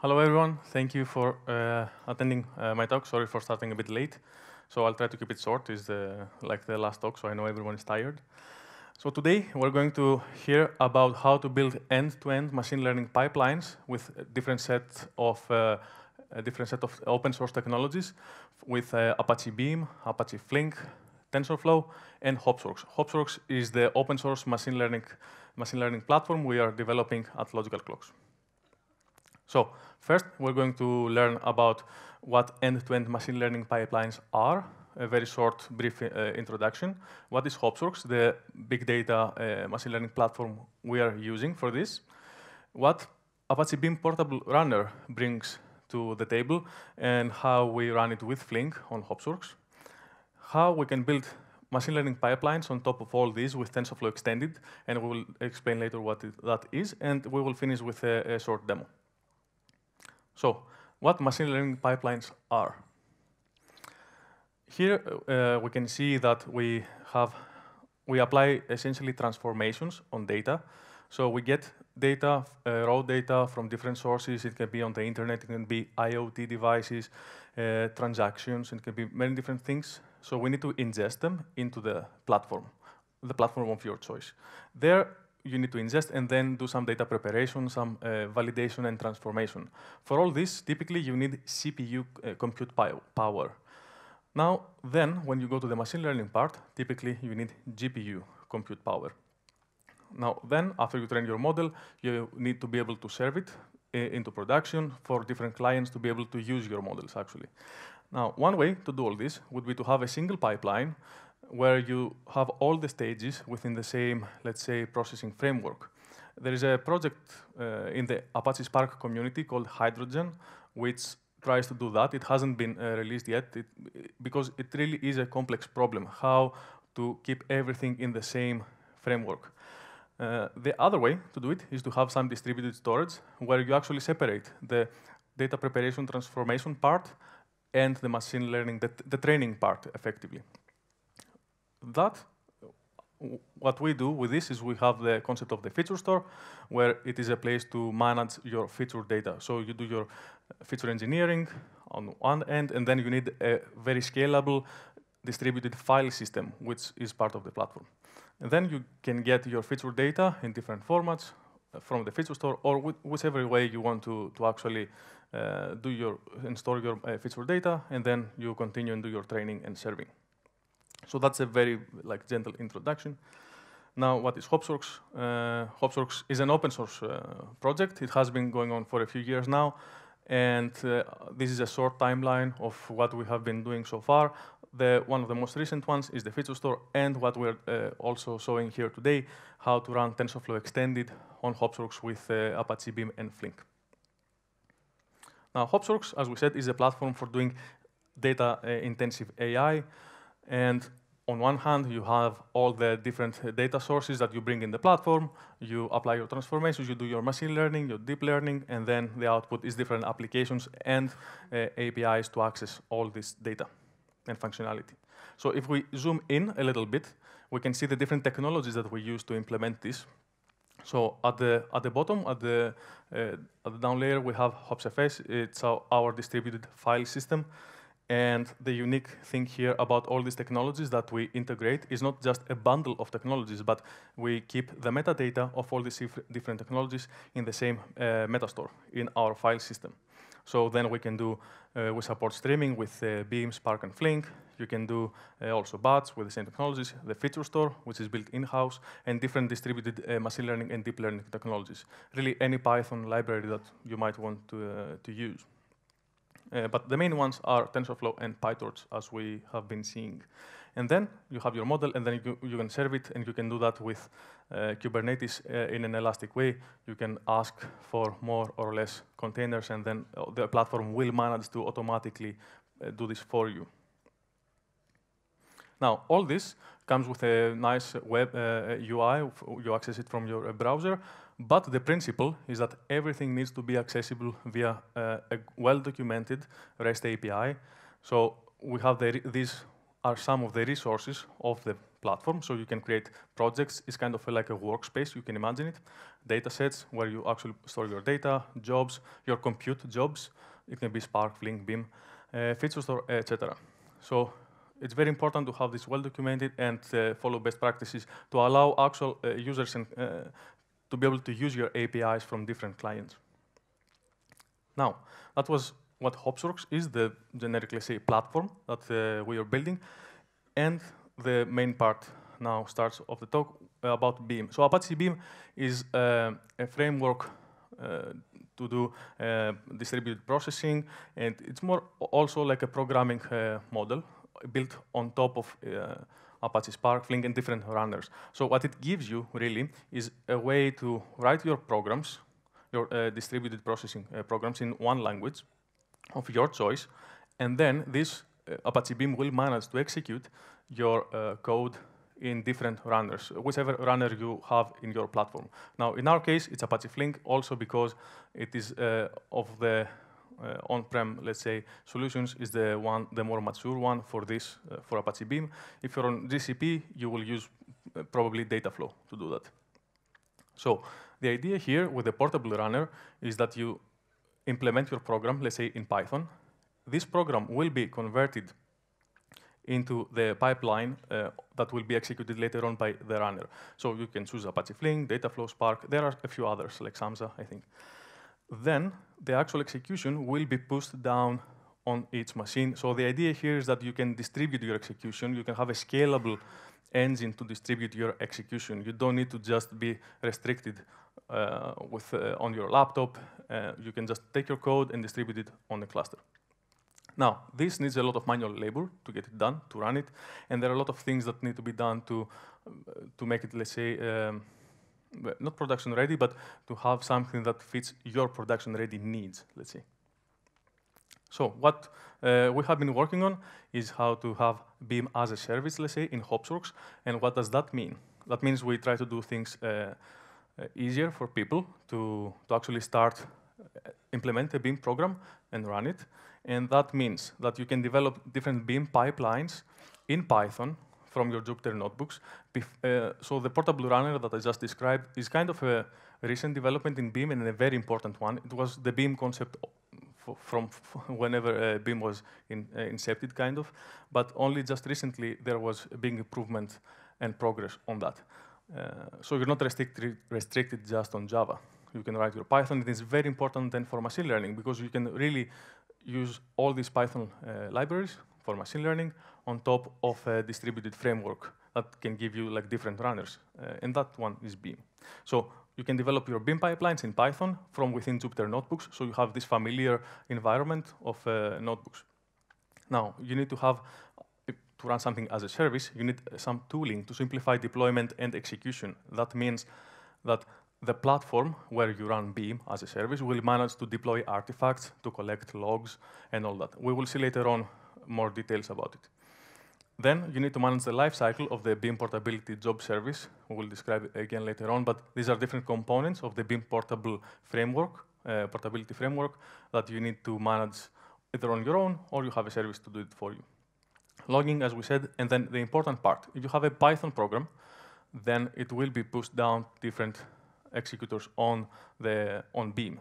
Hello, everyone. Thank you for uh, attending uh, my talk. Sorry for starting a bit late. So I'll try to keep it short. It's the, like the last talk, so I know everyone is tired. So today, we're going to hear about how to build end-to-end -end machine learning pipelines with a different set of, uh, different set of open source technologies with uh, Apache Beam, Apache Flink, TensorFlow, and HopsWorks. HopsWorks is the open source machine learning, machine learning platform we are developing at Logical Clocks. So first, we're going to learn about what end-to-end -end machine learning pipelines are, a very short, brief uh, introduction. What is HopsWorks, the big data uh, machine learning platform we are using for this? What Apache Beam Portable Runner brings to the table and how we run it with Flink on HopsWorks. How we can build machine learning pipelines on top of all these with TensorFlow Extended, and we will explain later what it, that is, and we will finish with a, a short demo. So what machine learning pipelines are. Here uh, we can see that we have we apply essentially transformations on data. So we get data, uh, raw data from different sources. It can be on the internet, it can be IoT devices, uh, transactions, it can be many different things. So we need to ingest them into the platform, the platform of your choice. There you need to ingest and then do some data preparation, some uh, validation and transformation. For all this, typically you need CPU uh, compute power. Now, then, when you go to the machine learning part, typically you need GPU compute power. Now, then, after you train your model, you need to be able to serve it uh, into production for different clients to be able to use your models, actually. Now, one way to do all this would be to have a single pipeline where you have all the stages within the same, let's say, processing framework. There is a project uh, in the Apache Spark community called Hydrogen, which tries to do that. It hasn't been uh, released yet it, because it really is a complex problem, how to keep everything in the same framework. Uh, the other way to do it is to have some distributed storage where you actually separate the data preparation transformation part and the machine learning, the, the training part effectively that what we do with this is we have the concept of the feature store, where it is a place to manage your feature data. So you do your feature engineering on one end, and then you need a very scalable distributed file system, which is part of the platform. And then you can get your feature data in different formats uh, from the feature store or whichever way you want to, to actually uh, do your and store your uh, feature data, and then you continue and do your training and serving. So that's a very like gentle introduction. Now, what is HopsWorks? Uh, HopsWorks is an open source uh, project. It has been going on for a few years now. And uh, this is a short timeline of what we have been doing so far. The, one of the most recent ones is the feature store and what we're uh, also showing here today, how to run TensorFlow Extended on HopsWorks with uh, Apache Beam and Flink. Now, HopsWorks, as we said, is a platform for doing data-intensive uh, AI. And on one hand, you have all the different data sources that you bring in the platform. You apply your transformations, you do your machine learning, your deep learning, and then the output is different applications and uh, APIs to access all this data and functionality. So if we zoom in a little bit, we can see the different technologies that we use to implement this. So at the at the bottom, at the, uh, at the down layer, we have HopsFS. It's our, our distributed file system. And the unique thing here about all these technologies that we integrate is not just a bundle of technologies, but we keep the metadata of all these different technologies in the same uh, metastore in our file system. So then we can do, uh, we support streaming with uh, Beam, Spark, and Flink. You can do uh, also bots with the same technologies, the feature store, which is built in-house, and different distributed uh, machine learning and deep learning technologies. Really any Python library that you might want to, uh, to use. Uh, but the main ones are TensorFlow and PyTorch, as we have been seeing. And then you have your model, and then you, you can serve it, and you can do that with uh, Kubernetes uh, in an elastic way. You can ask for more or less containers, and then uh, the platform will manage to automatically uh, do this for you. Now, all this comes with a nice web UI. Uh, you access it from your browser. But the principle is that everything needs to be accessible via uh, a well-documented REST API. So we have the these are some of the resources of the platform. So you can create projects. It's kind of like a workspace, you can imagine it. Data sets where you actually store your data, jobs, your compute jobs. It can be Spark, Flink, Beam, uh, feature store, etc. So it's very important to have this well documented and uh, follow best practices to allow actual uh, users and uh, to be able to use your APIs from different clients. Now, that was what HopsWorks is, the generic, let's say, platform that uh, we are building. And the main part now starts of the talk uh, about Beam. So Apache Beam is uh, a framework uh, to do uh, distributed processing, and it's more also like a programming uh, model built on top of Apache Spark, Flink, and different runners. So what it gives you, really, is a way to write your programs, your uh, distributed processing uh, programs in one language of your choice, and then this uh, Apache Beam will manage to execute your uh, code in different runners, whichever runner you have in your platform. Now, in our case, it's Apache Flink, also because it is uh, of the uh, on-prem, let's say, solutions is the one, the more mature one for this, uh, for Apache Beam. If you're on GCP, you will use uh, probably Dataflow to do that. So the idea here with the portable runner is that you implement your program, let's say in Python. This program will be converted into the pipeline uh, that will be executed later on by the runner. So you can choose Apache Flink, Dataflow, Spark. There are a few others, like Samza, I think then the actual execution will be pushed down on each machine. So the idea here is that you can distribute your execution. You can have a scalable engine to distribute your execution. You don't need to just be restricted uh, with, uh, on your laptop. Uh, you can just take your code and distribute it on the cluster. Now, this needs a lot of manual labor to get it done, to run it, and there are a lot of things that need to be done to, uh, to make it, let's say, um, not production ready, but to have something that fits your production ready needs, let's say. So what uh, we have been working on is how to have Beam as a service, let's say, in HopsWorks. And what does that mean? That means we try to do things uh, uh easier for people to, to actually start, uh, implement a Beam program and run it. And that means that you can develop different Beam pipelines in Python from your Jupyter notebooks. Uh, so the portable runner that I just described is kind of a recent development in Beam and a very important one. It was the Beam concept from whenever uh, was in, uh, incepted, kind of, but only just recently there was a big improvement and progress on that. Uh, so you're not restricted restricted just on Java. You can write your Python. It is very important then for machine learning because you can really use all these Python uh, libraries for machine learning on top of a distributed framework that can give you like different runners. Uh, and that one is Beam. So you can develop your Beam pipelines in Python from within Jupyter Notebooks, so you have this familiar environment of uh, notebooks. Now, you need to have, uh, to run something as a service, you need uh, some tooling to simplify deployment and execution. That means that the platform where you run Beam as a service will manage to deploy artifacts, to collect logs, and all that. We will see later on more details about it. Then you need to manage the lifecycle of the BIM portability job service. We'll describe it again later on, but these are different components of the BIM portable framework, uh, portability framework that you need to manage either on your own or you have a service to do it for you. Logging, as we said, and then the important part. If you have a Python program, then it will be pushed down different executors on, the, on Beam.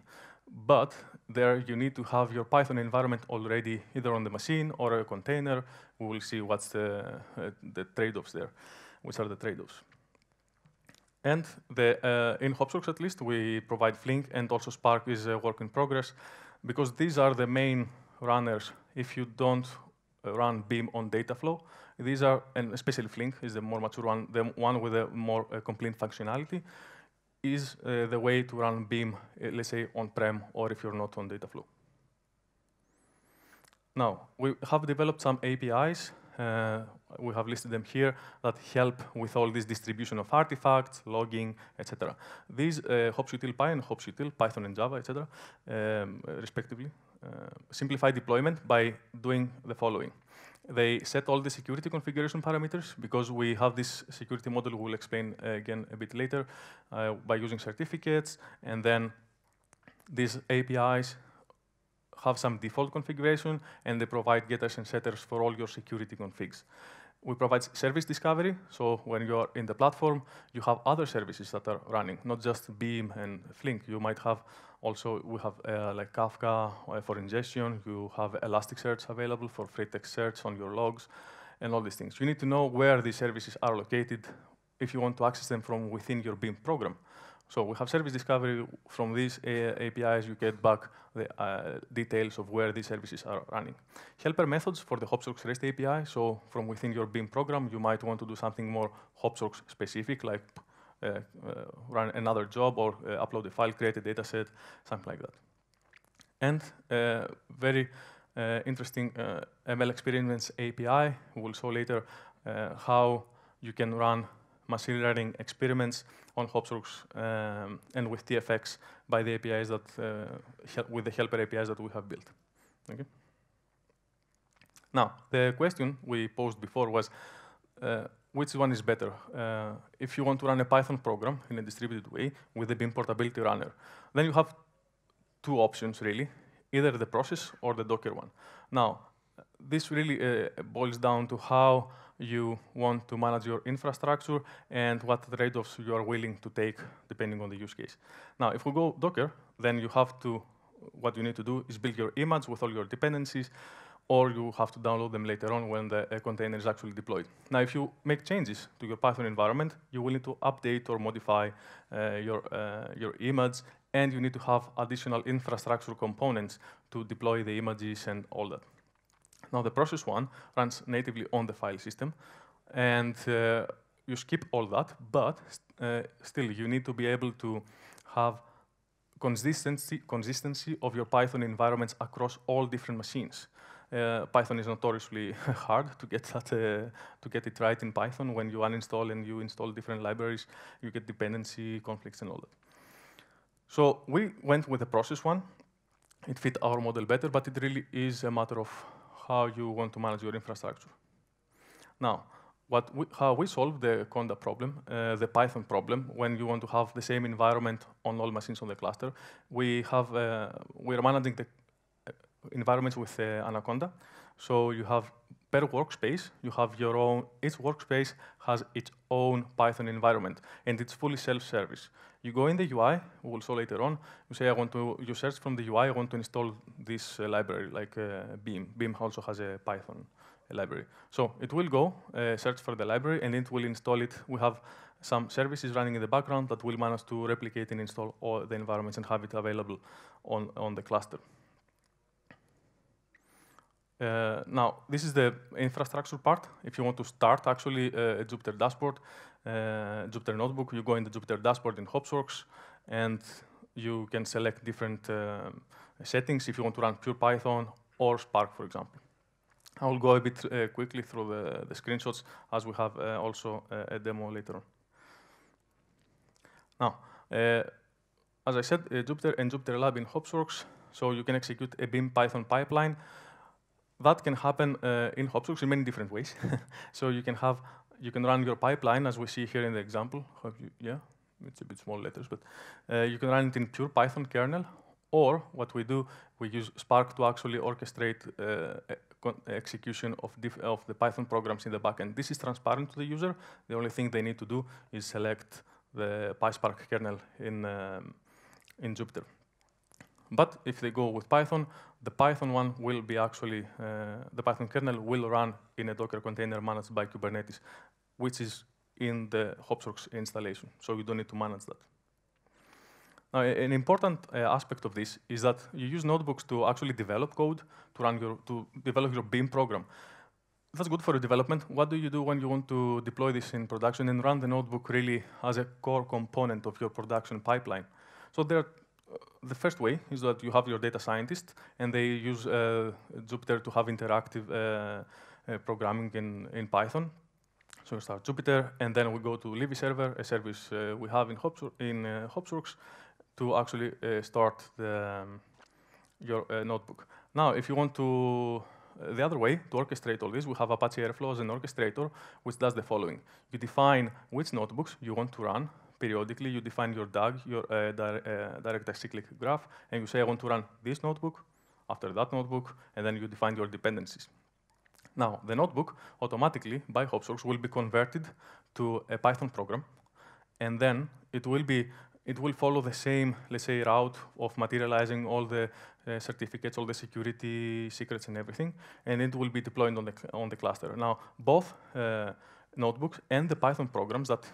But there you need to have your Python environment already either on the machine or a container. We will see what's the, uh, the trade-offs there, which are the trade-offs. And the, uh, in Hopsworks at least, we provide Flink and also Spark is a work in progress because these are the main runners if you don't run Beam on Dataflow. These are, and especially Flink is the more mature one, the one with the more uh, complete functionality is uh, the way to run Beam, uh, let's say, on-prem or if you're not on Dataflow. Now, we have developed some APIs. Uh, we have listed them here that help with all this distribution of artifacts, logging, etc. These uh, HopSutil.py and HopSutil, Python and Java, etc., um, respectively, uh, simplify deployment by doing the following. They set all the security configuration parameters because we have this security model we'll explain uh, again a bit later uh, by using certificates. And then these APIs have some default configuration and they provide getters and setters for all your security configs we provide service discovery. So when you're in the platform, you have other services that are running, not just Beam and Flink. You might have also, we have uh, like Kafka uh, for ingestion. You have Elasticsearch available for free text search on your logs and all these things. You need to know where these services are located if you want to access them from within your Beam program. So we have service discovery. From these APIs, you get back the uh, details of where these services are running. Helper methods for the Hopsorx REST API. So from within your Beam program, you might want to do something more Hopsorx specific, like uh, uh, run another job or uh, upload a file, create a data set, something like that. And uh, very uh, interesting ML Experiments API. We'll show later how you can run machine learning experiments on Hopsworks um, and with TFX by the APIs that, uh, with the helper APIs that we have built. Okay. Now, the question we posed before was, uh, which one is better? Uh, if you want to run a Python program in a distributed way with the Beam portability runner, then you have two options, really, either the process or the Docker one. Now, this really uh, boils down to how you want to manage your infrastructure and what trade-offs you are willing to take depending on the use case. Now, if we go Docker, then you have to, what you need to do is build your image with all your dependencies, or you have to download them later on when the uh, container is actually deployed. Now, if you make changes to your Python environment, you will need to update or modify uh, your, uh, your image, and you need to have additional infrastructure components to deploy the images and all that. Now the process one runs natively on the file system, and uh, you skip all that, but uh, still you need to be able to have consistency, consistency of your Python environments across all different machines. Uh, Python is notoriously hard to get that uh, to get it right in Python. When you uninstall and you install different libraries, you get dependency conflicts and all that. So we went with the process one. It fit our model better, but it really is a matter of how you want to manage your infrastructure. Now, what we, how we solve the Conda problem, uh, the Python problem, when you want to have the same environment on all machines on the cluster, we have uh, we are managing the uh, environments with uh, Anaconda. So you have per workspace, you have your own, each workspace has its own Python environment, and it's fully self-service. You go in the UI, we'll show later on, you say, I want to, you search from the UI, I want to install this uh, library, like uh, Beam. Beam also has a Python library. So it will go, uh, search for the library, and it will install it. We have some services running in the background that will manage to replicate and install all the environments and have it available on, on the cluster. Uh, now, this is the infrastructure part. If you want to start actually uh, a Jupyter dashboard, uh, Jupyter notebook, you go in the Jupyter dashboard in HopSworks, and you can select different uh, settings if you want to run pure Python or Spark, for example. I will go a bit uh, quickly through the, the, screenshots as we have uh, also a demo later on. Now, as I said, Jupyter and Jupyter Lab in HopSworks, so you can execute a BIM Python pipeline that can happen uh, in Hopsworks in many different ways. so you can have you can run your pipeline as we see here in the example. You, yeah, it's a bit small letters, but uh, you can run it in pure Python kernel. Or what we do, we use Spark to actually orchestrate uh, execution of, of, the Python programs in the backend. This is transparent to the user. The only thing they need to do is select the PySpark kernel in, um, in Jupyter. But if they go with Python, the Python one will be actually, uh, the Python kernel will run in a Docker container managed by Kubernetes, which is in the Hopsorx installation. So you don't need to manage that. Now, an important uh, aspect of this is that you use notebooks to actually develop code, to, run your, to develop your Beam program. That's good for development. What do you do when you want to deploy this in production and run the notebook really as a core component of your production pipeline? So there are the first way is that you have your data scientist and they use uh, Jupyter to have interactive uh, uh, programming in, in Python. So we start Jupyter, and then we go to Livy server, a service we have in, in Hopsworks, to actually start the, um, your notebook. Now, if you want to the other way to orchestrate all this, we have Apache Airflow as an orchestrator, which does the following. You define which notebooks you want to run periodically you define your DAG, your uh, di uh, direct acyclic graph, and you say, I want to run this notebook, after that notebook, and then you define your dependencies. Now, the notebook automatically, by HopSource, will be converted to a Python program, and then it will be it will follow the same, let's say, route of materializing all the uh, certificates, all the security secrets and everything, and it will be deployed on the, on the cluster. Now, both uh, notebooks and the Python programs that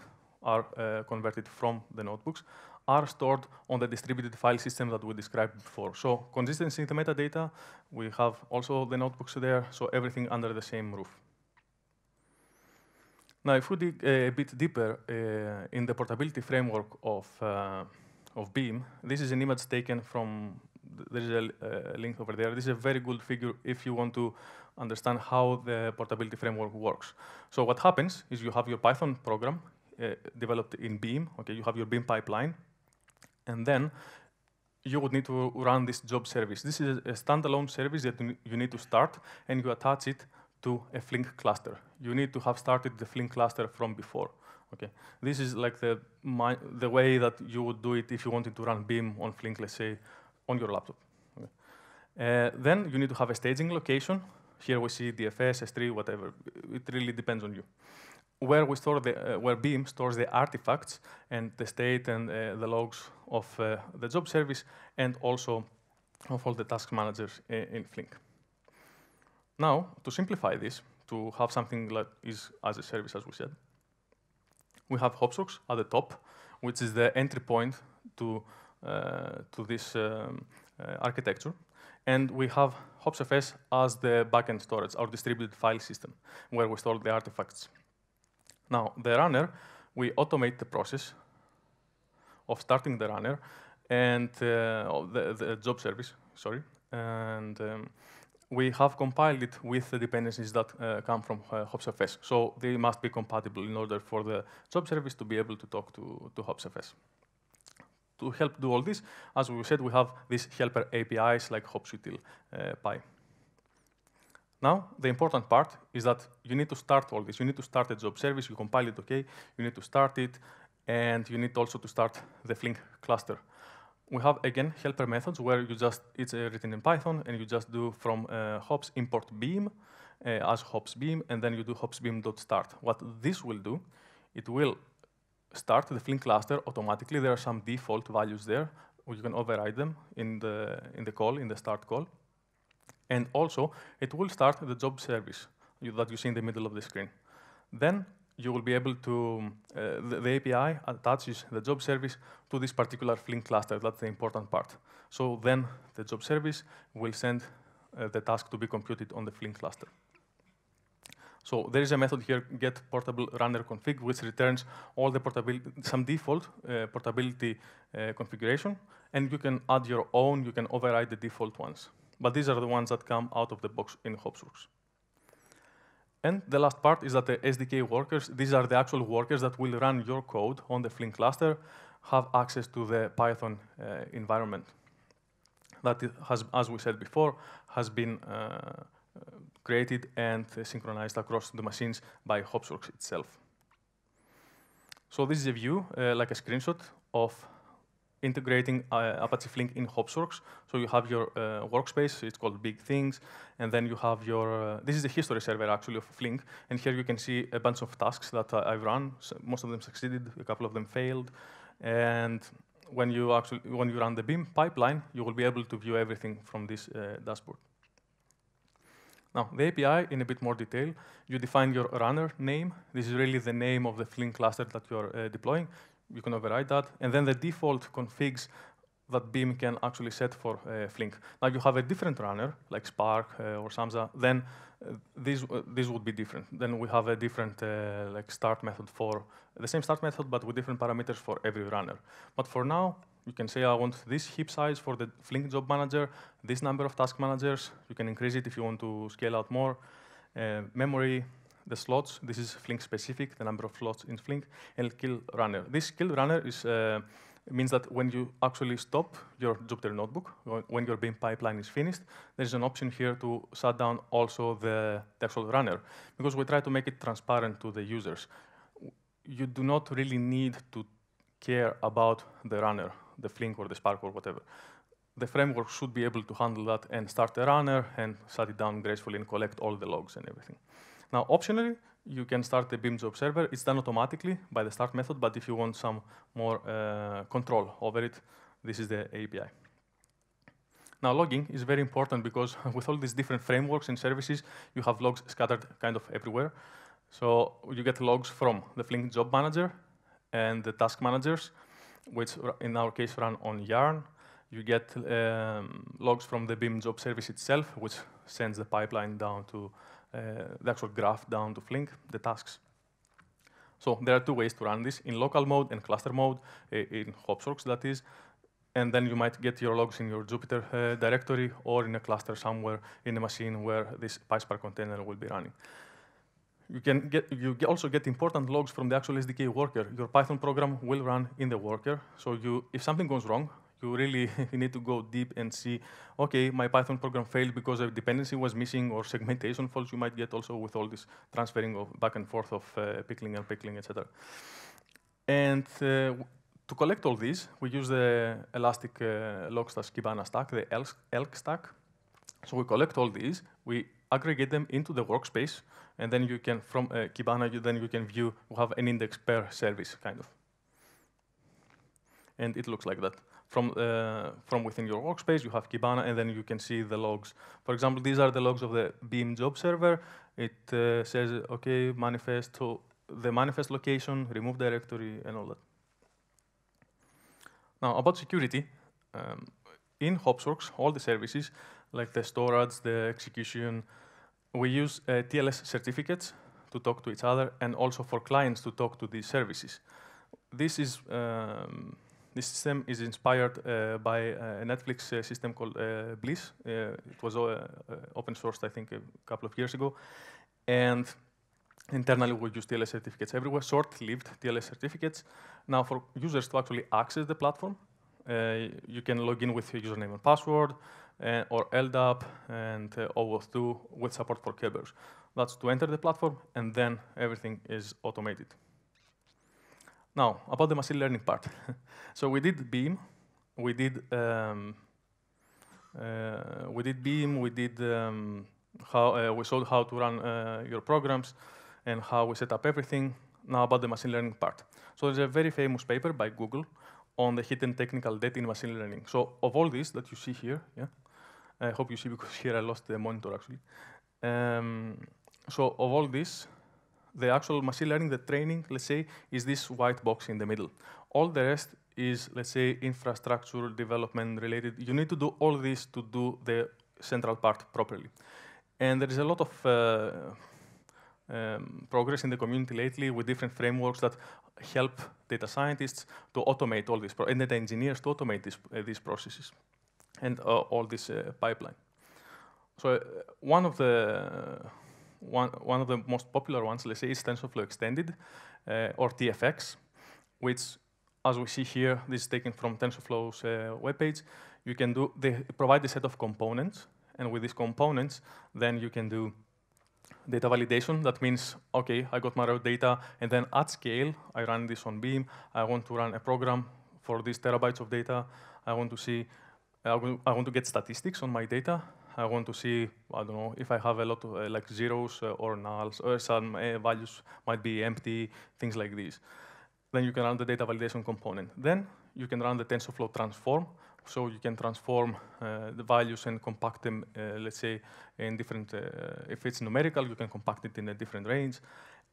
are uh, converted from the notebooks are stored on the distributed file system that we described before. So consistency in the metadata, we have also the notebooks there, so everything under the same roof. Now, if we dig uh, a bit deeper uh, in the portability framework of, uh, of Beam, this is an image taken from, there is a uh, link over there. This is a very good figure if you want to understand how the portability framework works. So what happens is you have your Python program, uh, developed in Beam. Okay, you have your Beam pipeline, and then you would need to run this job service. This is a standalone service that you need to start, and you attach it to a Flink cluster. You need to have started the Flink cluster from before. Okay, this is like the my, the way that you would do it if you wanted to run Beam on Flink, let's say, on your laptop. Okay. Uh, then you need to have a staging location. Here we see DFS, S3, whatever. It really depends on you where we store the, uh, where Beam stores the artifacts and the state and uh, the logs of uh, the job service and also of all the task managers in Flink. Now, to simplify this, to have something that is as a service, as we said, we have Hopsox at the top, which is the entry point to, uh, to this um, uh, architecture. And we have HopsFS as the backend storage, our distributed file system, where we store the artifacts. Now, the runner, we automate the process of starting the runner and uh, the, the, job service, sorry. And um, we have compiled it with the dependencies that uh, come from uh, HopsFS. So they must be compatible in order for the job service to be able to talk to, to HopsFS. To help do all this, as we said, we have these helper APIs like HopSutil uh, Py. Now, the important part is that you need to start all this. You need to start a job service, you compile it, okay, you need to start it, and you need also to start the Flink cluster. We have, again, helper methods where you just, it's uh, written in Python, and you just do from uh, hops import beam uh, as hops beam, and then you do hops beam dot start. What this will do, it will start the Flink cluster automatically. There are some default values there. You can override them in the, in the call, in the start call. And also, it will start the job service that you see in the middle of the screen. Then you will be able to, uh, the, the, API attaches the job service to this particular Flink cluster. That's the important part. So then the job service will send uh, the task to be computed on the Flink cluster. So there is a method here, get portable runner config, which returns all the portability, some default uh, portability uh, configuration, and you can add your own, you can override the default ones but these are the ones that come out of the box in HopSource. And the last part is that the SDK workers, these are the actual workers that will run your code on the Flink cluster, have access to the Python uh, environment. That has, as we said before, has been uh, created and synchronized across the machines by HopSource itself. So this is a view, uh, like a screenshot of integrating uh, Apache Flink in HopsWorks. So you have your uh, workspace, it's called Big Things, and then you have your, uh, this is the history server actually of Flink, and here you can see a bunch of tasks that uh, I've run. So most of them succeeded, a couple of them failed, and when you actually, when you run the Beam pipeline, you will be able to view everything from this uh, dashboard. Now, the API in a bit more detail, you define your runner name. This is really the name of the Flink cluster that you're uh, deploying you can override that. And then the default configs that Beam can actually set for uh, Flink. Now you have a different runner, like Spark uh, or Samza, then uh, this, uh, this would be different. Then we have a different uh, like start method for the same start method, but with different parameters for every runner. But for now, you can say, I want this heap size for the Flink job manager, this number of task managers. You can increase it if you want to scale out more. Uh, memory, the slots. This is Flink specific, the number of slots in Flink, and kill runner. This kill runner is, uh, means that when you actually stop your Jupyter notebook, when your Beam pipeline is finished, there's an option here to shut down also the, the actual runner, because we try to make it transparent to the users. You do not really need to care about the runner, the Flink or the Spark or whatever the framework should be able to handle that and start the runner and shut it down gracefully and collect all the logs and everything. Now, optionally, you can start the Beam job server. It's done automatically by the start method, but if you want some more uh, control over it, this is the API. Now, logging is very important because with all these different frameworks and services, you have logs scattered kind of everywhere. So you get logs from the Flink job manager and the task managers, which in our case run on Yarn. You get um, logs from the BIM job service itself, which sends the pipeline down to Eh, the actual graph down to Flink, the tasks. So there are two ways to run this, in local mode and cluster mode, eh, in Hopsworks, that is, and then you might get your logs in your Jupyter uh, directory or in a cluster somewhere in a machine where this PySpark container will be running. You can get, you also get important logs from the actual SDK worker. Your Python program will run in the worker, so you, if something goes wrong, you really need to go deep and see, okay, my Python program failed because a dependency was missing or segmentation faults you might get also with all this transferring of back and forth of uh, pickling and pickling, etc. And uh, to collect all these, we use the Elastic uh, Logstash Kibana stack, the ELK, ELK stack. So we collect all these, we aggregate them into the workspace, and then you can, from uh, Kibana, you, then you can view, we have an index per service, kind of and it looks like that. From, uh, from within your workspace, you have Kibana, and then you can see the logs. For example, these are the logs of the Beam job server. It uh, says, okay, manifest to the manifest location, remove directory, and all that. Now, about security, um, in HopsWorks, all the services, like the storage, the execution, we use uh, TLS certificates to talk to each other and also for clients to talk to these services. This is um, this system is inspired uh, by uh, a Netflix uh, system called Bliss. it was open sourced, I think, a couple of years ago. And internally we use TLS certificates everywhere, short-lived TLS certificates. Now for users to actually access the platform, uh, you can log in with your username and password, uh, or LDAP and uh, OAuth 2 with support for Kerberos. That's to enter the platform, and then everything is automated. Now, about the machine learning part. so we did Beam, we did um, uh, we did Beam, we did um, how uh, we showed how to run uh, your programs and how we set up everything. Now about the machine learning part. So there's a very famous paper by Google on the hidden technical debt in machine learning. So of all this that you see here, yeah, I hope you see because here I lost the monitor actually. Um, so of all this, the actual machine learning, the training, let's say, is this white box in the middle. All the rest is, let's say, infrastructure development related. You need to do all this to do the central part properly. And there is a lot of uh, um, progress in the community lately with different frameworks that help data scientists to automate all these, and data engineers to automate this, uh, these processes and uh, all this uh, pipeline. So uh, one of the one, one of the most popular ones, let's say, is TensorFlow Extended, uh, or TFX, which, as we see here, this is taken from TensorFlow's uh, webpage. You can do, they provide a set of components, and with these components, then you can do data validation. That means, okay, I got my raw data, and then at scale, I run this on Beam. I want to run a program for these terabytes of data. I want to see, I want to get statistics on my data. I want to see, I don't know, if I have a lot of uh, like zeros uh, or nulls or some uh, values might be empty, things like this. Then you can run the data validation component. Then you can run the TensorFlow transform. So you can transform uh, the values and compact them, let's say, in different, if it's numerical, you can compact it in a different range.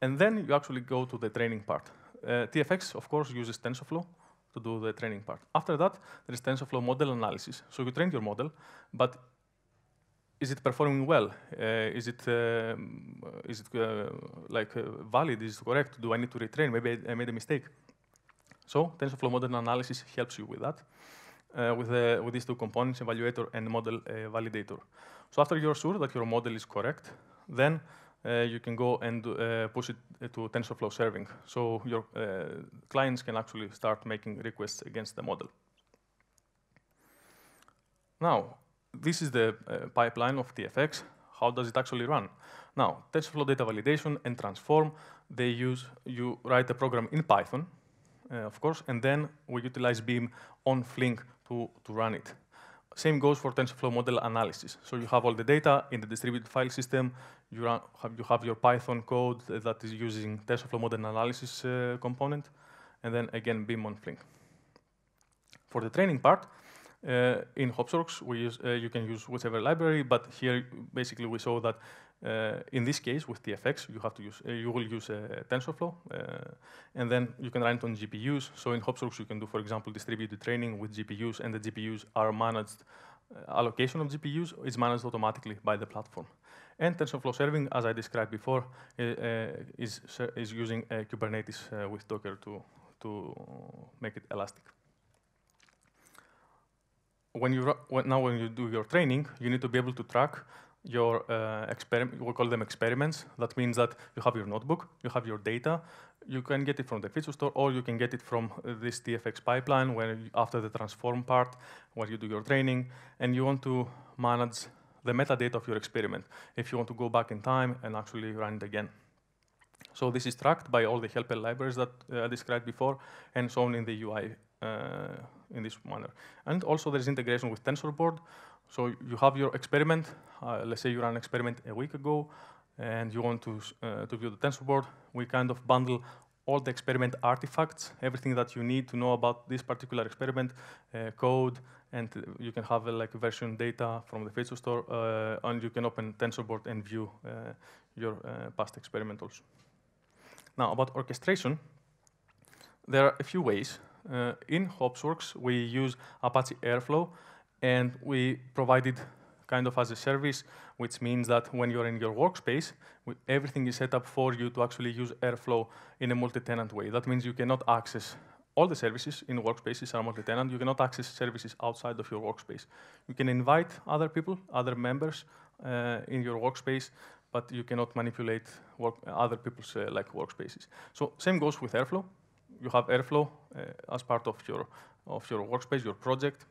And then you actually go to the training part. Uh, TFX, of course, uses TensorFlow to do the training part. After that, there is TensorFlow model analysis. So you train your model, but is it performing well? Uh, is it uh, is it uh, like uh, valid? Is it correct? Do I need to retrain? Maybe I, made a mistake. So TensorFlow model analysis helps you with that, uh, with uh, with these two components, evaluator and model validator. So after you're sure that your model is correct, then you can go and push it to TensorFlow serving. So your clients can actually start making requests against the model. Now, this is the uh, pipeline of TFX. How does it actually run? Now, TensorFlow data validation and transform, they use, you write a program in Python, uh, of course, and then we utilize Beam on Flink to, to run it. Same goes for TensorFlow model analysis. So you have all the data in the distributed file system, you, run, have, you have your Python code that is using TensorFlow model analysis uh, component, and then again Beam on Flink. For the training part, uh, in Hopsworks, we use, uh, you can use whichever library, but here basically we saw that uh, in this case with TFX, you have to use, uh, you will use uh, TensorFlow, uh, and then you can run it on GPUs. So in Hopsworks, you can do, for example, distributed training with GPUs, and the GPUs are managed. allocation of GPUs is managed automatically by the platform. And TensorFlow Serving, as I described before, is is using Kubernetes with Docker to to make it elastic when you when, now when you do your training, you need to be able to track your uh, experiment. We call them experiments. That means that you have your notebook, you have your data. You can get it from the feature store, or you can get it from uh, this TFX pipeline, When after the transform part, where you do your training, and you want to manage the metadata of your experiment. If you want to go back in time and actually run it again. So this is tracked by all the helper libraries that uh, I described before and shown in the UI uh, in this manner. And also there is integration with TensorBoard. So you have your experiment. Uh, let's say you ran an experiment a week ago, and you want to, uh, to view the TensorBoard. We kind of bundle all the experiment artifacts, everything that you need to know about this particular experiment, uh, code, and you can have uh, like version data from the feature store, uh, and you can open TensorBoard and view uh, your uh, past experiment also. Now, about orchestration, there are a few ways uh, in HopsWorks, we use Apache Airflow, and we it kind of as a service, which means that when you're in your workspace, everything is set up for you to actually use Airflow in a multi-tenant way. That means you cannot access all the services in workspaces are multi-tenant. You cannot access services outside of your workspace. You can invite other people, other members uh, in your workspace, but you cannot manipulate work other people's uh, like workspaces. So same goes with Airflow you have Airflow uh, as part of your of your workspace, your project.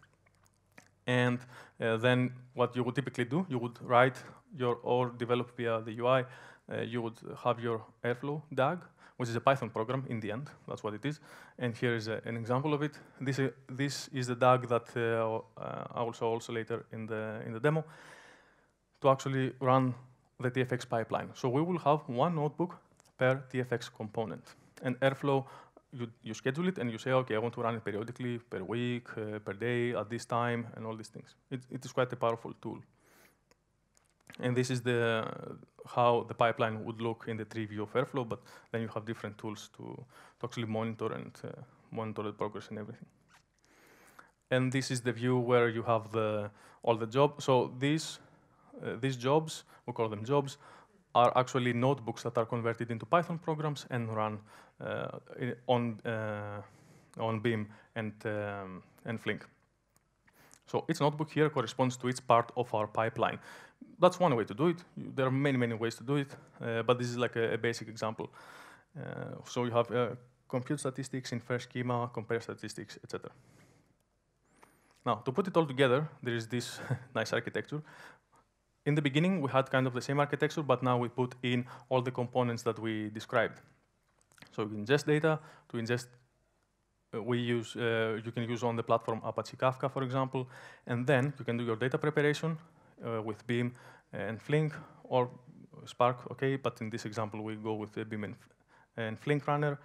And uh, then what you would typically do, you would write your or develop via the UI, uh, you would have your Airflow DAG, which is a Python program in the end. That's what it is. And here is a, an example of it. This, uh, this is the DAG that uh, I will show also later in the, in the demo to actually run the TFX pipeline. So we will have one notebook per TFX component. And Airflow you, you schedule it and you say, okay, I want to run it periodically, per week, uh, per day, at this time, and all these things. It, it is quite a powerful tool. And this is the how the pipeline would look in the tree view of Airflow, but then you have different tools to, to actually monitor and uh, monitor the progress and everything. And this is the view where you have the all the jobs. So these uh, these jobs, we call them jobs, are actually notebooks that are converted into Python programs and run uh, on, uh, on Beam and, um, and Flink. So each notebook here corresponds to each part of our pipeline. That's one way to do it. There are many, many ways to do it, uh, but this is like a, a basic example. Uh, so you have uh, compute statistics, infer schema, compare statistics, etc. Now, to put it all together, there is this nice architecture in the beginning, we had kind of the same architecture, but now we put in all the components that we described. So we ingest data, to ingest, uh, we use, uh, you can use on the platform Apache Kafka, for example, and then you can do your data preparation uh, with Beam and Flink or Spark, okay, but in this example, we go with Beam and, and Flink Runner,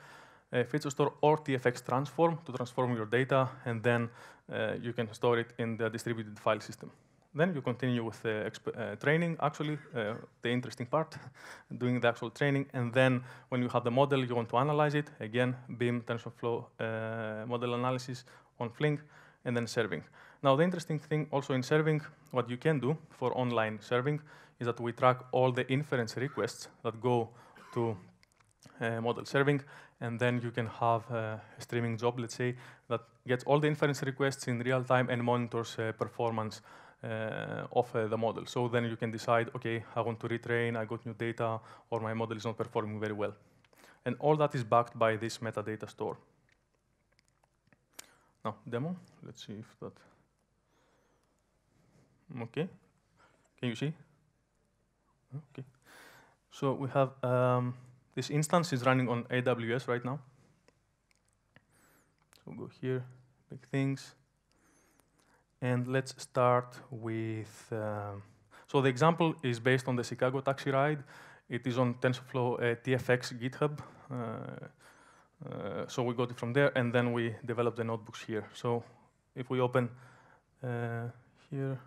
uh, feature store or TFX transform to transform your data, and then uh, you can store it in the distributed file system. Then you continue with the uh, training, actually, uh, the interesting part, doing the actual training. And then when you have the model, you want to analyze it. Again, Beam TensorFlow uh, model analysis on Flink, and then serving. Now, the interesting thing also in serving, what you can do for online serving is that we track all the inference requests that go to uh, model serving, and then you can have uh, a streaming job, let's say, that gets all the inference requests in real time and monitors uh, performance uh, of uh, the model. So then you can decide, okay, I want to retrain, I got new data, or my model is not performing very well. And all that is backed by this metadata store. Now, demo, let's see if that, okay. Can you see? Okay. So we have, um, this instance is running on AWS right now. So we'll go here, big things. And let's start with, uh, so the example is based on the Chicago taxi ride. It is on TensorFlow uh, TFX GitHub. Uh, uh, so we got it from there, and then we developed the notebooks here. So if we open uh, here,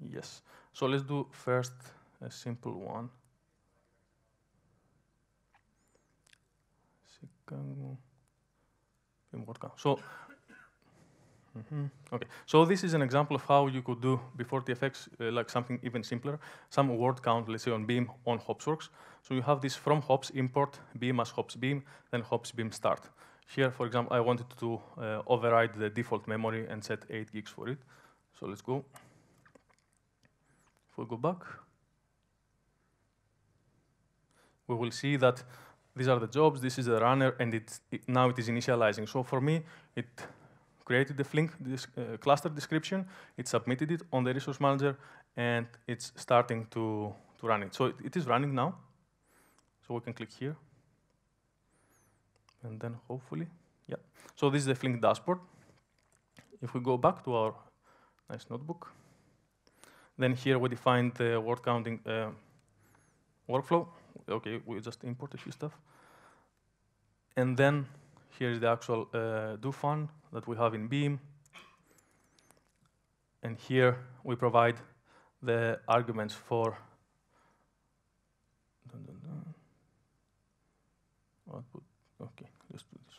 Yes. So let's do first a simple one. So, mm -hmm. okay. So this is an example of how you could do before TFX uh, like something even simpler, some word count, let's say on beam on Hopsworks. So you have this from hops import beam as hops beam, then hops beam start. Here, for example, I wanted to uh, override the default memory and set 8 gigs for it. So let's go. If we go back, we will see that these are the jobs, this is the runner, and it, now it is initializing. So for me, it created the Flink uh, cluster description, it submitted it on the resource manager, and it's starting to, to run it. So it, it is running now. So we can click here. And then hopefully, yeah. So this is the Flink dashboard. If we go back to our nice notebook, then here we define the word counting uh, workflow okay, we just import a few stuff. And then here is the actual uh, do fun that we have in Beam. And here we provide the arguments for output. Okay, let's do this.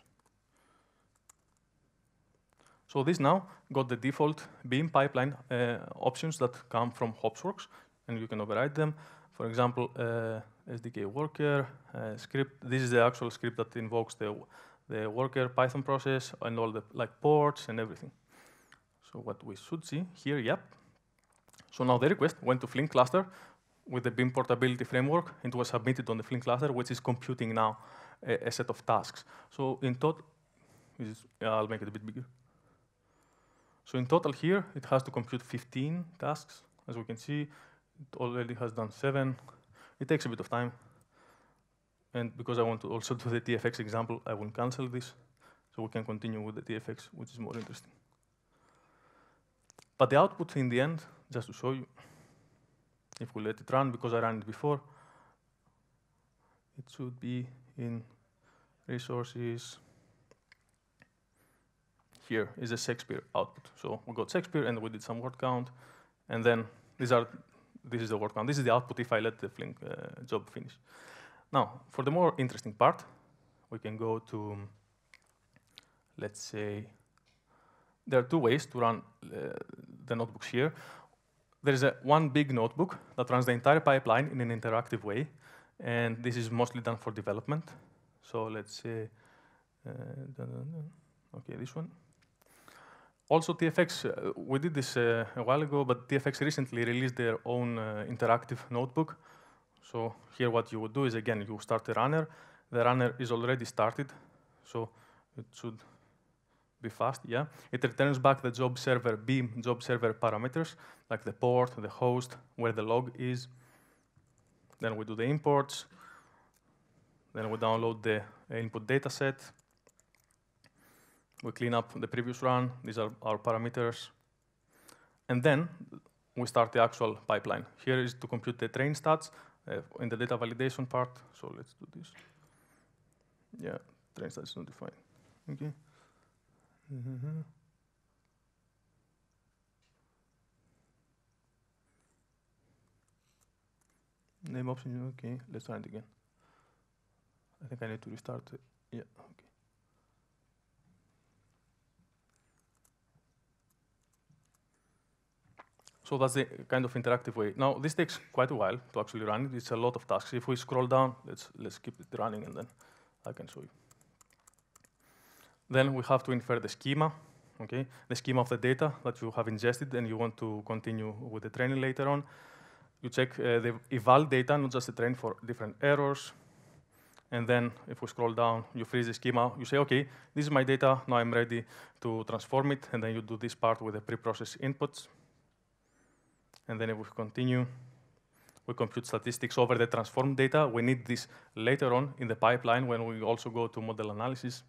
So this now got the default Beam pipeline uh, options that come from HopsWorks, and you can override them. For example, uh, SDK worker uh, script. This is the actual script that invokes the, the worker Python process and all the like ports and everything. So what we should see here, yep. So now the request went to Flink cluster with the Beam portability framework. It was submitted on the Flink cluster, which is computing now a, a set of tasks. So in total, I'll make it a bit bigger. So in total here, it has to compute 15 tasks. As we can see, it already has done seven it takes a bit of time. And because I want to also do the TFX example, I will cancel this. So we can continue with the TFX, which is more interesting. But the output in the end, just to show you, if we let it run, because I ran it before, it should be in resources. Here is a Shakespeare output. So we got Shakespeare and we did some word count. And then these are this is the work done. This is the output if I let the Flink uh, job finish. Now, for the more interesting part, we can go to, let's say, there are two ways to run uh, the notebooks here. There is a one big notebook that runs the entire pipeline in an interactive way, and this is mostly done for development. So let's say, uh, okay, this one. Also, TFX, uh, we did this uh, a while ago, but TFX recently released their own uh, interactive notebook. So here what you would do is, again, you start the runner. The runner is already started, so it should be fast, yeah. It returns back the job server beam, job server parameters, like the port, the host, where the log is. Then we do the imports. Then we download the input data set. We clean up the previous run. These are our parameters. And then we start the actual pipeline. Here is to compute the train stats uh, in the data validation part. So let's do this. Yeah, train stats is not defined. Okay. Mm -hmm. Name option, okay. Let's try it again. I think I need to restart it. Yeah, okay. So that's the kind of interactive way. Now, this takes quite a while to actually run. It's a lot of tasks. If we scroll down, let's, let's keep it running, and then I can show you. Then we have to infer the schema, okay? The schema of the data that you have ingested, and you want to continue with the training later on. You check uh, the eval data, not just the train for different errors. And then if we scroll down, you freeze the schema. You say, OK, this is my data. Now I'm ready to transform it. And then you do this part with the pre-process inputs. And then if we continue, we compute statistics over the transformed data. We need this later on in the pipeline when we also go to model analysis.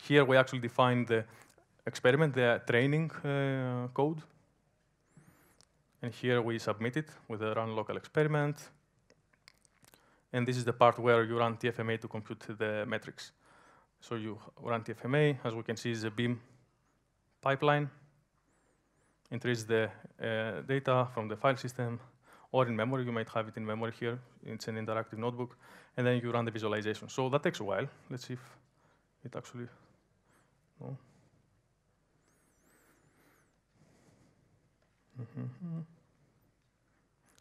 Here we actually define the experiment, the training uh, code. And here we submit it with a run local experiment. And this is the part where you run TFMA to compute the metrics. So you run TFMA, as we can see, is a beam pipeline enters the uh, data from the file system or in memory. You might have it in memory here. It's an interactive notebook. And then you run the visualization. So that takes a while. Let's see if it actually... No. Mm -hmm.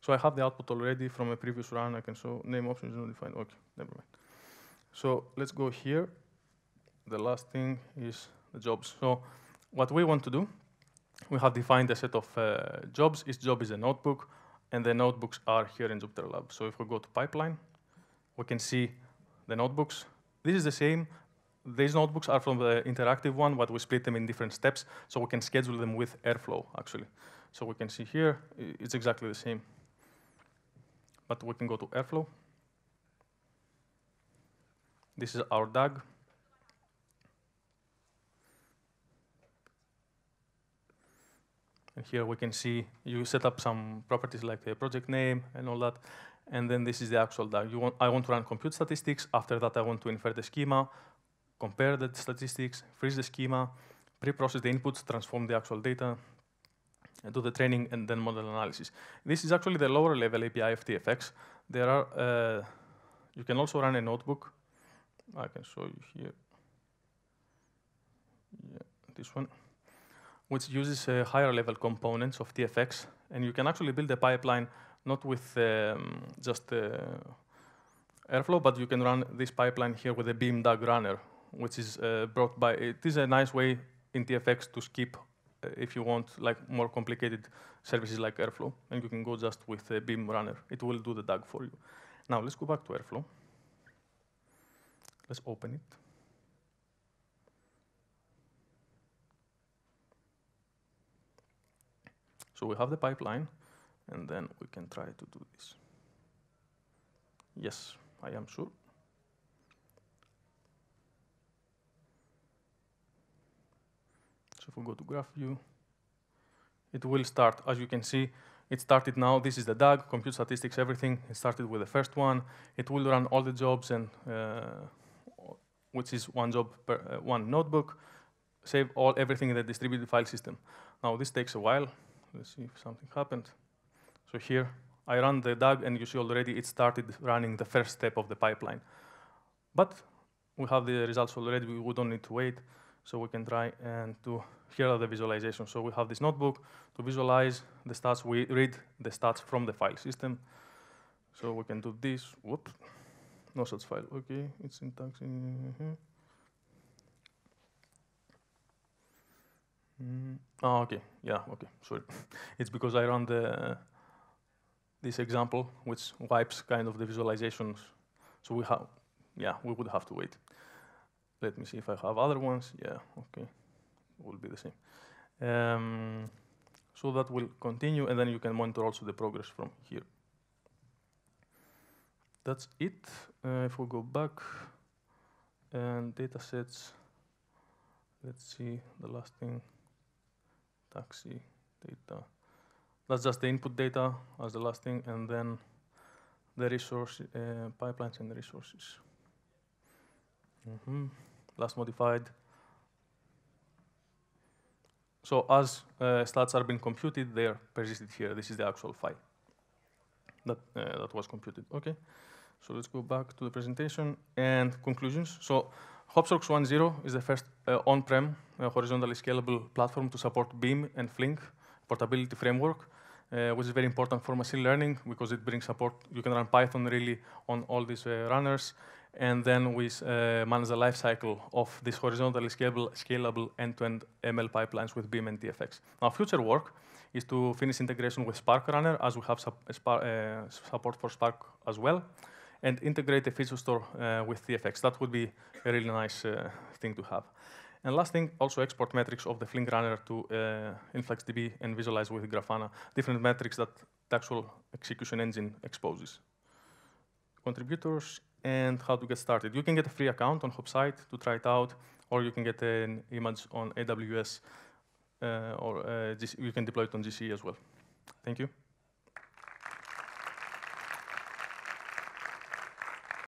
So I have the output already from a previous run. I can show name option is not defined. OK, never mind. So let's go here. The last thing is the jobs. So what we want to do we have defined a set of uh, jobs. Each job is a notebook, and the notebooks are here in Jupyter Lab. So if we go to pipeline, we can see the notebooks. This is the same. These notebooks are from the interactive one, but we split them in different steps, so we can schedule them with Airflow, actually. So we can see here, it's exactly the same. But we can go to Airflow. This is our DAG. And here we can see you set up some properties like the project name and all that. And then this is the actual DAG. Want, I want to run compute statistics. After that, I want to infer the schema, compare the statistics, freeze the schema, pre-process the inputs, transform the actual data, do the training, and then model analysis. This is actually the lower level API of TFX. There are, uh, you can also run a notebook. I can show you here. Yeah, this one which uses uh, higher level components of TFX. And you can actually build a pipeline not with um, just uh, Airflow, but you can run this pipeline here with a DAG runner, which is uh, brought by, it is a nice way in TFX to skip uh, if you want like more complicated services like Airflow, and you can go just with a Beam runner. It will do the DAG for you. Now let's go back to Airflow. Let's open it. So we have the pipeline, and then we can try to do this. Yes, I am sure. So if we go to graph view, it will start, as you can see, it started now. This is the DAG, compute statistics, everything. It started with the first one. It will run all the jobs, and uh, which is one job per uh, one notebook, save all everything in the distributed file system. Now this takes a while. Let's see if something happened. So here, I run the DAG, and you see already it started running the first step of the pipeline. But we have the results already. We don't need to wait. So we can try and do, here are the visualizations. So we have this notebook to visualize the stats. We read the stats from the file system. So we can do this. Whoop. No such file. OK, it's syntax. In, mm -hmm. Mm. Oh, okay. Yeah, okay. Sorry. it's because I run the, this example, which wipes kind of the visualizations. So we have, yeah, we would have to wait. Let me see if I have other ones. Yeah, okay. Will be the same. Um, so that will continue, and then you can monitor also the progress from here. That's it. Uh, if we go back and data sets, let's see the last thing taxi data. That's just the input data as the last thing, and then the resource uh, pipelines and the resources. Mm -hmm. Last modified. So as uh, stats are being computed, they are persisted here. This is the actual file that uh, that was computed. Okay. So let's go back to the presentation and conclusions. So HopSox 1.0 is the first uh, on-prem uh, horizontally scalable platform to support Beam and Flink portability framework, uh, which is very important for machine learning because it brings support. You can run Python really on all these uh, runners, and then we uh, manage the lifecycle of these horizontally scalable, scalable end-to-end -end ML pipelines with Beam and TFX. Now, future work is to finish integration with Spark Runner, as we have sup uh, support for Spark as well and integrate the feature store uh, with effects. That would be a really nice uh, thing to have. And last thing, also export metrics of the Flink runner to uh, InfluxDB and visualize with Grafana different metrics that the actual execution engine exposes. Contributors and how to get started. You can get a free account on site to try it out, or you can get an image on AWS, uh, or uh, you can deploy it on GCE as well. Thank you.